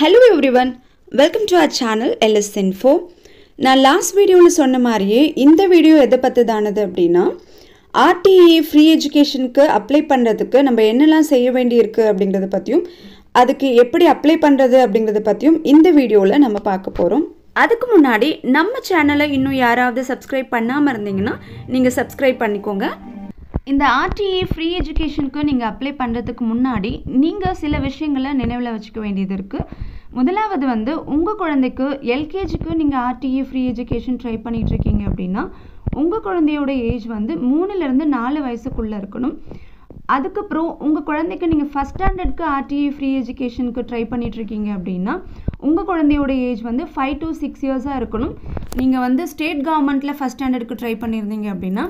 hello everyone welcome to our channel LS info நான் last வீடியோவில் சொன்ன மாதிரியே இந்த வீடியோ எதை பற்றிதானது அப்படின்னா ஆர்டிஏ ஃப்ரீ எஜுகேஷனுக்கு e அப்ளை பண்ணுறதுக்கு நம்ம என்னெல்லாம் செய்ய வேண்டியிருக்கு அப்படிங்கிறத பற்றியும் அதுக்கு எப்படி அப்ளை பண்ணுறது அப்படிங்கிறத பற்றியும் இந்த வீடியோவில் நம்ம பார்க்க போகிறோம் அதுக்கு முன்னாடி நம்ம சேனலை இன்னும் யாராவது சப்ஸ்கிரைப் பண்ணாமல் இருந்தீங்கன்னா நீங்கள் சப்ஸ்கிரைப் பண்ணிக்கோங்க இந்த ஆர்டிஏ ஃப்ரீ எஜுகேஷனுக்கு நீங்கள் அப்ளை பண்ணுறதுக்கு முன்னாடி நீங்கள் சில விஷயங்களை நினைவில் வச்சுக்க வேண்டியது இருக்குது முதலாவது வந்து உங்கள் குழந்தைக்கு எல்கேஜிக்கு நீங்கள் ஆர்டிஏ ஃப்ரீ எஜுகேஷன் ட்ரை பண்ணிகிட்ருக்கீங்க அப்படின்னா உங்கள் குழந்தையோட ஏஜ் வந்து மூணுலேருந்து நாலு வயசுக்குள்ளே இருக்கணும் அதுக்கப்புறம் உங்கள் குழந்தைக்கு நீங்கள் ஃபஸ்ட் ஸ்டாண்டர்டுக்கு ஆர்டிஏ ஃப்ரீ எஜுகேஷனுக்கு ட்ரை பண்ணிகிட்ருக்கீங்க அப்படின்னா உங்கள் குழந்தையோட ஏஜ் வந்து ஃபைவ் டு சிக்ஸ் இயர்ஸாக இருக்கணும் நீங்கள் வந்து ஸ்டேட் கவர்மெண்ட்டில் ஃபஸ்ட் ஸ்டாண்டர்டுக்கு ட்ரை பண்ணியிருந்தீங்க அப்படின்னா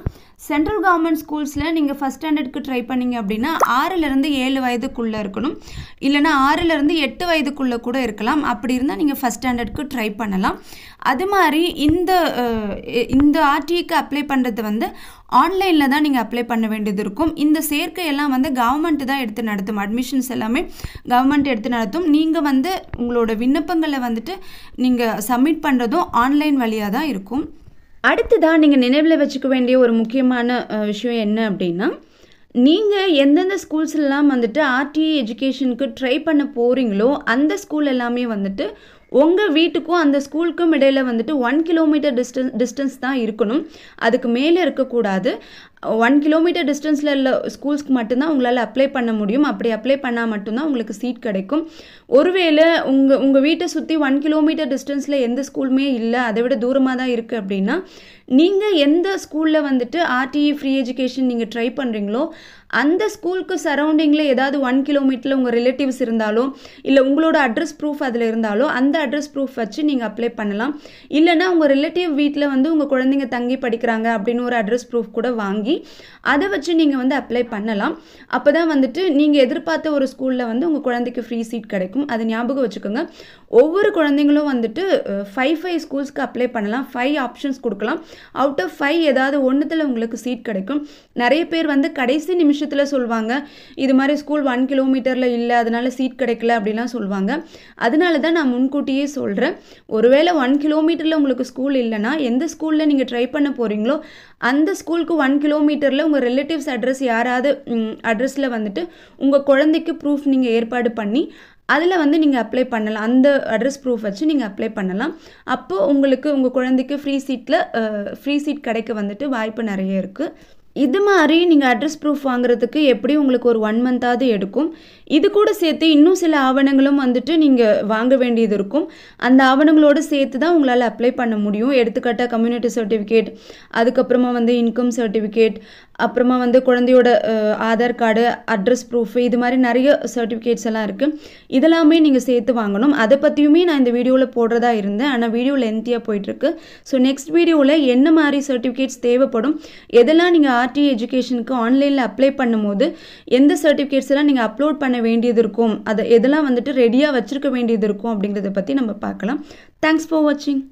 சென்ட்ரல் கவர்மெண்ட் ஸ்கூல்ஸில் நீங்கள் ஃபஸ்ட் ஸ்டாண்டர்டுக்கு ட்ரை பண்ணிங்க அப்படின்னா ஆறுலேருந்து ஏழு வயதுக்குள்ளே இருக்கணும் இல்லைனா ஆறிலிருந்து எட்டு வயதுக்குள்ளே கூட இருக்கலாம் அப்படி இருந்தால் நீங்கள் ஃபஸ்ட் ஸ்டாண்டர்டுக்கு ட்ரை பண்ணலாம் அது மாதிரி இந்த இந்த ஆர்டிஐக்கு அப்ளை பண்ணுறது வந்து ஆன்லைனில் தான் நீங்கள் அப்ளை பண்ண வேண்டியது இருக்கும் இந்த சேர்க்கையெல்லாம் வந்து கவர்மெண்ட்டு தான் எடுத்து நடத்தும் அட்மிஷன்ஸ் எல்லாமே கவர்மெண்ட் எடுத்து நடத்தும் நீங்கள் வந்து உங்களோட விண்ணப்பங்களை வந்துட்டு நீங்கள் சப்மிட் பண்ணுறதும் ஆன்லைன் வழியாக தான் இருக்கும் அடுத்ததாக நீங்கள் நினைவில் வச்சுக்க வேண்டிய ஒரு முக்கியமான விஷயம் என்ன அப்படின்னா நீங்கள் எந்தெந்த ஸ்கூல்ஸ்லாம் வந்துட்டு ஆர்டிஇ எஜுகேஷனுக்கு ட்ரை பண்ண போகிறீங்களோ அந்த ஸ்கூல் எல்லாமே வந்துட்டு உங்கள் வீட்டுக்கும் அந்த ஸ்கூலுக்கும் இடையில் வந்துட்டு ஒன் கிலோமீட்டர் டிஸ்டன்ஸ் டிஸ்டன்ஸ் தான் இருக்கணும் அதுக்கு மேலே இருக்கக்கூடாது ஒன் கிலோமீட்டர் டிஸ்டன்ஸில் உள்ள ஸ்கூல்ஸ்க்கு மட்டும்தான் உங்களால் அப்ளை பண்ண முடியும் அப்படி அப்ளை பண்ணால் மட்டும்தான் உங்களுக்கு சீட் கிடைக்கும் ஒருவேளை உங்கள் உங்கள் வீட்டை சுற்றி ஒன் கிலோமீட்டர் டிஸ்டன்ஸில் எந்த ஸ்கூலுமே இல்லை அதை விட தூரமாக தான் இருக்குது அப்படின்னா நீங்கள் எந்த ஸ்கூலில் வந்துட்டு ஆர்டிஇ ஃப்ரீ எஜுகேஷன் e நீங்கள் ட்ரை பண்ணுறீங்களோ அந்த ஸ்கூலுக்கு சரௌண்டிங்கில் ஏதாவது ஒன் கிலோமீட்டரில் உங்கள் ரிலேட்டிவ்ஸ் இருந்தாலோ இல்லை உங்களோட அட்ரஸ் ப்ரூஃப் அதில் இருந்தாலோ அந்த அட்ரஸ் ப்ரூஃப் வச்சு நீங்கள் அப்ளை பண்ணலாம் இல்லைனா உங்கள் ரிலேட்டிவ் வீட்டில் வந்து உங்கள் குழந்தைங்க தங்கி படிக்கிறாங்க அப்படின்னு ஒரு அட்ரஸ் ப்ரூஃப் கூட வாங்கி வாங்கி அதை வச்சு நீங்கள் வந்து அப்ளை பண்ணலாம் அப்போ தான் வந்துட்டு நீங்கள் எதிர்பார்த்த ஒரு ஸ்கூலில் வந்து உங்கள் குழந்தைக்கு ஃப்ரீ சீட் கிடைக்கும் அது ஞாபகம் வச்சுக்கோங்க ஒவ்வொரு குழந்தைங்களும் வந்துட்டு ஃபைவ் ஃபைவ் ஸ்கூல்ஸ்க்கு அப்ளை பண்ணலாம் ஃபைவ் ஆப்ஷன்ஸ் கொடுக்கலாம் அவுட் ஆஃப் ஃபைவ் ஏதாவது ஒன்றுத்தில் உங்களுக்கு சீட் கிடைக்கும் நிறைய பேர் வந்து கடைசி நிமிஷத்தில் சொல்லுவாங்க இது மாதிரி ஸ்கூல் ஒன் கிலோமீட்டரில் இல்லை அதனால் சீட் கிடைக்கல அப்படிலாம் சொல்லுவாங்க அதனால தான் நான் முன்கூட்டியே சொல்கிறேன் ஒருவேளை ஒன் கிலோமீட்டரில் உங்களுக்கு ஸ்கூல் இல்லைன்னா எந்த ஸ்கூலில் நீங்கள் ட்ரை பண்ண போகிறீங்களோ அந்த ஸ்கூலுக்கு ஒன் கிலோ கிலோமீட்டரில் உங்கள் ரிலேட்டிவ்ஸ் அட்ரஸ் யாராவது அட்ரஸில் வந்துட்டு உங்கள் குழந்தைக்கு ப்ரூஃப் நீங்கள் ஏற்பாடு பண்ணி அதில் வந்து நீங்கள் அப்ளை பண்ணலாம் அந்த அட்ரஸ் ப்ரூஃப் வச்சு நீங்கள் அப்ளை பண்ணலாம் அப்போது உங்களுக்கு உங்கள் குழந்தைக்கு ஃப்ரீ சீட்டில் ஃப்ரீ சீட் கிடைக்க வந்துட்டு வாய்ப்பு நிறைய இருக்குது இது மாதிரி நீங்கள் அட்ரஸ் ப்ரூஃப் வாங்குறதுக்கு எப்படி உங்களுக்கு ஒரு ஒன் மந்தாவது எடுக்கும் இது கூட சேர்த்து இன்னும் சில ஆவணங்களும் வந்துட்டு நீங்கள் வாங்க வேண்டியது இருக்கும் அந்த ஆவணங்களோடு சேர்த்து தான் உங்களால் அப்ளை பண்ண முடியும் எடுத்துக்காட்டாக கம்யூனிட்டி சர்டிஃபிகேட் அதுக்கப்புறமா வந்து இன்கம் சர்டிஃபிகேட் அப்புறமா வந்து குழந்தையோட ஆதார் கார்டு அட்ரஸ் ப்ரூஃப் இது மாதிரி நிறைய சர்டிஃபிகேட்ஸ் எல்லாம் இருக்குது இதெல்லாமே நீங்கள் சேர்த்து வாங்கணும் அதை பற்றியுமே நான் இந்த வீடியோவில் போடுறதா இருந்தேன் ஆனால் வீடியோ லென்த்தியாக போயிட்டுருக்கு ஸோ நெக்ஸ்ட் வீடியோவில் என்ன மாதிரி சர்டிஃபிகேட்ஸ் தேவைப்படும் எதெல்லாம் நீங்கள் ஆர்டி எஜுகேஷனுக்கு ஆன்லைனில் அப்ளை பண்ணும்போது எந்த சர்டிஃபிகேட்ஸ் எல்லாம் நீங்கள் அப்லோட் பண்ண வேண்டியது இருக்கும் அதை எதெல்லாம் வந்துட்டு ரெடியாக வச்சுருக்க வேண்டியது இருக்கும் அப்படிங்கிறத பற்றி நம்ம பார்க்கலாம் தேங்க்ஸ் ஃபார் வாட்சிங்